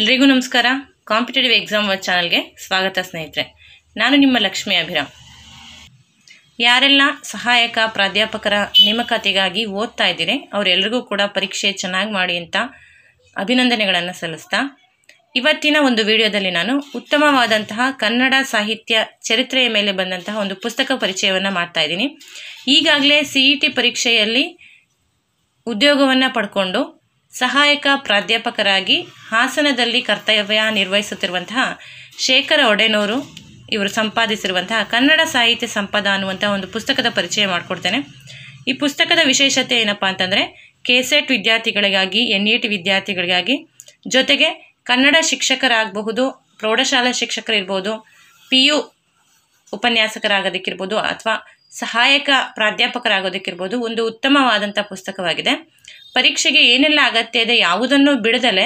ಎಲ್ರಿಗೂ ನಮಸ್ಕಾರ competitive exam ಚಾನಲ್ಗೆ ಸ್ವಾಗತ ಸ್ನೇಹಿತರೆ ನಾನು ನಿಮ್ಮ ಲಕ್ಷ್ಮಿ ಅಭಿರಾಮ್ ಯಾರೆಲ್ಲ ಸಹಾಯಕ ಪ್ರಾಧ್ಯಾಪಕರ ನೇಮಕಾತಿಗಾಗಿ ಓದ್ತಾ ಇದ್ದೀರಿ ಅವರೆಲ್ಲರಿಗೂ ಕೂಡ ಪರೀಕ್ಷೆ ಚೆನ್ನಾಗಿ ಮಾಡಿ ಅಂತ ಅಭಿನಂದನೆಗಳನ್ನು ಸಲ್ಲಿಸ್ತಾ ಇವತ್ತಿನ ಒಂದು ವಿಡಿಯೋದಲ್ಲಿ ನಾನು ಉತ್ತಮವಾದಂತಹ ಕನ್ನಡ ಸಾಹಿತ್ಯ ಚರಿತ್ರೆಯ ಮೇಲೆ ಬಂದಂತಹ ಒಂದು ಪುಸ್ತಕ ಪರಿಚಯವನ್ನು ಮಾಡ್ತಾ ಇದ್ದೀನಿ ಈಗಾಗಲೇ ಸಿ ಇ e ಟಿ ಪರೀಕ್ಷೆಯಲ್ಲಿ ಉದ್ಯೋಗವನ್ನು ಪಡ್ಕೊಂಡು ಸಹಾಯಕ ಪ್ರಾಧ್ಯಾಪಕರಾಗಿ ಹಾಸನದಲ್ಲಿ ಕರ್ತವ್ಯ ನಿರ್ವಹಿಸುತ್ತಿರುವಂತಹ ಶೇಖರ ಒಡೆನೂರು ಇವರು ಸಂಪಾದಿಸಿರುವಂತಹ ಕನ್ನಡ ಸಾಹಿತ್ಯ ಸಂಪದ ಅನ್ನುವಂಥ ಒಂದು ಪುಸ್ತಕದ ಪರಿಚಯ ಮಾಡಿಕೊಡ್ತೇನೆ ಈ ಪುಸ್ತಕದ ವಿಶೇಷತೆ ಏನಪ್ಪ ಅಂತಂದರೆ ಕೆಸೆಟ್ ವಿದ್ಯಾರ್ಥಿಗಳಿಗಾಗಿ ಎನ್ ಇ ಟಿ ವಿದ್ಯಾರ್ಥಿಗಳಿಗಾಗಿ ಜೊತೆಗೆ ಕನ್ನಡ ಶಿಕ್ಷಕರಾಗಬಹುದು ಪ್ರೌಢಶಾಲಾ ಶಿಕ್ಷಕರಿರ್ಬೋದು ಪಿ ಯು ಉಪನ್ಯಾಸಕರಾಗೋದಕ್ಕಿರ್ಬೋದು ಅಥವಾ ಸಹಾಯಕ ಪ್ರಾಧ್ಯಾಪಕರಾಗೋದಕ್ಕಿರ್ಬೋದು ಒಂದು ಉತ್ತಮವಾದಂಥ ಪುಸ್ತಕವಾಗಿದೆ ಪರೀಕ್ಷೆಗೆ ಏನೆಲ್ಲ ಅಗತ್ಯ ಇದೆ ಯಾವುದನ್ನು ಬಿಡದಲೆ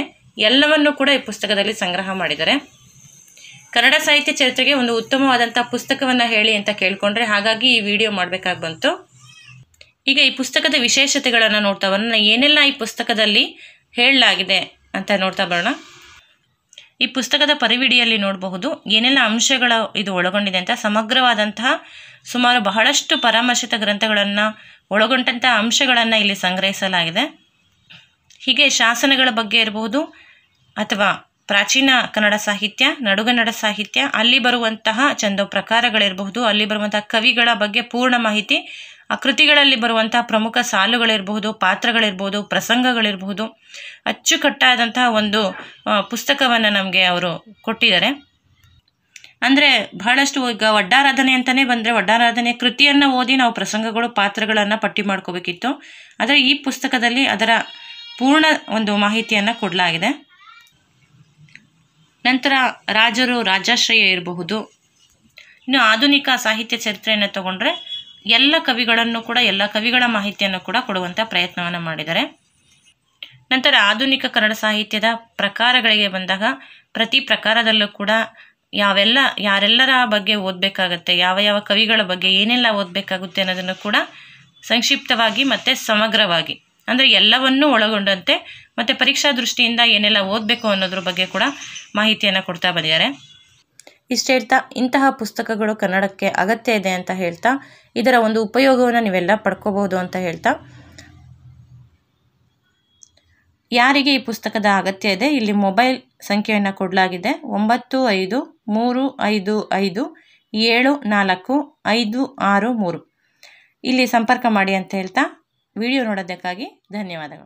ಎಲ್ಲವನ್ನೂ ಕೂಡ ಈ ಪುಸ್ತಕದಲ್ಲಿ ಸಂಗ್ರಹ ಮಾಡಿದ್ದಾರೆ ಕನ್ನಡ ಸಾಹಿತ್ಯ ಚರಿತ್ರೆಗೆ ಒಂದು ಉತ್ತಮವಾದಂಥ ಪುಸ್ತಕವನ್ನು ಹೇಳಿ ಅಂತ ಕೇಳಿಕೊಂಡ್ರೆ ಹಾಗಾಗಿ ಈ ವಿಡಿಯೋ ಮಾಡಬೇಕಾಗಿ ಬಂತು ಈಗ ಈ ಪುಸ್ತಕದ ವಿಶೇಷತೆಗಳನ್ನು ನೋಡ್ತಾ ಬರೋಣ ಏನೆಲ್ಲ ಈ ಪುಸ್ತಕದಲ್ಲಿ ಹೇಳಲಾಗಿದೆ ಅಂತ ನೋಡ್ತಾ ಬರೋಣ ಈ ಪುಸ್ತಕದ ಪರಿವಿಡಿಯಲ್ಲಿ ನೋಡಬಹುದು ಏನೆಲ್ಲ ಅಂಶಗಳ ಇದು ಒಳಗೊಂಡಿದೆ ಅಂತ ಸಮಗ್ರವಾದಂತಹ ಸುಮಾರು ಬಹಳಷ್ಟು ಪರಾಮರ್ಶಿತ ಗ್ರಂಥಗಳನ್ನು ಒಳಗೊಂಡಂತಹ ಅಂಶಗಳನ್ನು ಇಲ್ಲಿ ಸಂಗ್ರಹಿಸಲಾಗಿದೆ ಹೀಗೆ ಶಾಸನಗಳ ಬಗ್ಗೆ ಇರಬಹುದು ಅಥವಾ ಪ್ರಾಚೀನ ಕನ್ನಡ ಸಾಹಿತ್ಯ ನಡುಗನ್ನಡ ಸಾಹಿತ್ಯ ಅಲ್ಲಿ ಬರುವಂತಹ ಚಂದ ಪ್ರಕಾರಗಳಿರಬಹುದು ಅಲ್ಲಿ ಬರುವಂತಹ ಕವಿಗಳ ಬಗ್ಗೆ ಪೂರ್ಣ ಮಾಹಿತಿ ಆ ಕೃತಿಗಳಲ್ಲಿ ಬರುವಂತಹ ಪ್ರಮುಖ ಸಾಲುಗಳಿರಬಹುದು ಪಾತ್ರಗಳಿರ್ಬೋದು ಪ್ರಸಂಗಗಳಿರಬಹುದು ಅಚ್ಚುಕಟ್ಟಾದಂತಹ ಒಂದು ಪುಸ್ತಕವನ್ನು ನಮಗೆ ಅವರು ಕೊಟ್ಟಿದ್ದಾರೆ ಅಂದರೆ ಬಹಳಷ್ಟು ಈಗ ಒಡ್ಡಾರಾಧನೆ ಅಂತಲೇ ಬಂದರೆ ಒಡ್ಡಾರಾಧನೆ ಕೃತಿಯನ್ನು ಓದಿ ನಾವು ಪ್ರಸಂಗಗಳು ಪಾತ್ರಗಳನ್ನು ಪಟ್ಟಿ ಮಾಡ್ಕೋಬೇಕಿತ್ತು ಆದರೆ ಈ ಪುಸ್ತಕದಲ್ಲಿ ಅದರ ಪೂರ್ಣ ಒಂದು ಮಾಹಿತಿಯನ್ನು ಕೊಡಲಾಗಿದೆ ನಂತರ ರಾಜರು ರಾಜಾಶ್ರಯ ಇರಬಹುದು ಇನ್ನು ಆಧುನಿಕ ಸಾಹಿತ್ಯ ಚರಿತ್ರೆಯನ್ನು ತಗೊಂಡ್ರೆ ಎಲ್ಲ ಕವಿಗಳನ್ನು ಕೂಡ ಎಲ್ಲ ಕವಿಗಳ ಮಾಹಿತಿಯನ್ನು ಕೂಡ ಕೊಡುವಂಥ ಪ್ರಯತ್ನವನ್ನು ಮಾಡಿದ್ದಾರೆ ನಂತರ ಆಧುನಿಕ ಕನ್ನಡ ಸಾಹಿತ್ಯದ ಪ್ರಕಾರಗಳಿಗೆ ಬಂದಾಗ ಪ್ರತಿ ಪ್ರಕಾರದಲ್ಲೂ ಕೂಡ ಯಾವೆಲ್ಲ ಯಾರೆಲ್ಲರ ಬಗ್ಗೆ ಓದಬೇಕಾಗತ್ತೆ ಯಾವ ಯಾವ ಕವಿಗಳ ಬಗ್ಗೆ ಏನೆಲ್ಲ ಓದಬೇಕಾಗುತ್ತೆ ಅನ್ನೋದನ್ನು ಕೂಡ ಸಂಕ್ಷಿಪ್ತವಾಗಿ ಮತ್ತು ಸಮಗ್ರವಾಗಿ ಅಂದರೆ ಎಲ್ಲವನ್ನೂ ಒಳಗೊಂಡಂತೆ ಮತ್ತು ಪರೀಕ್ಷಾ ದೃಷ್ಟಿಯಿಂದ ಏನೆಲ್ಲ ಓದಬೇಕು ಅನ್ನೋದ್ರ ಬಗ್ಗೆ ಕೂಡ ಮಾಹಿತಿಯನ್ನು ಕೊಡ್ತಾ ಬಂದಿದ್ದಾರೆ ಇಷ್ಟು ಹೇಳ್ತಾ ಇಂತಹ ಪುಸ್ತಕಗಳು ಕನ್ನಡಕ್ಕೆ ಅಗತ್ಯ ಇದೆ ಅಂತ ಹೇಳ್ತಾ ಇದರ ಒಂದು ಉಪಯೋಗವನ್ನು ನೀವೆಲ್ಲ ಪಡ್ಕೋಬೋದು ಅಂತ ಹೇಳ್ತಾ ಯಾರಿಗೆ ಈ ಪುಸ್ತಕದ ಅಗತ್ಯ ಇದೆ ಇಲ್ಲಿ ಮೊಬೈಲ್ ಸಂಖ್ಯೆಯನ್ನು ಕೊಡಲಾಗಿದೆ ಒಂಬತ್ತು ಐದು ಮೂರು ಐದು ಐದು ಏಳು ನಾಲ್ಕು ಐದು ಆರು ಮೂರು ಇಲ್ಲಿ ಸಂಪರ್ಕ ಮಾಡಿ ಅಂತ ಹೇಳ್ತಾ ವಿಡಿಯೋ ನೋಡೋದಕ್ಕಾಗಿ ಧನ್ಯವಾದಗಳು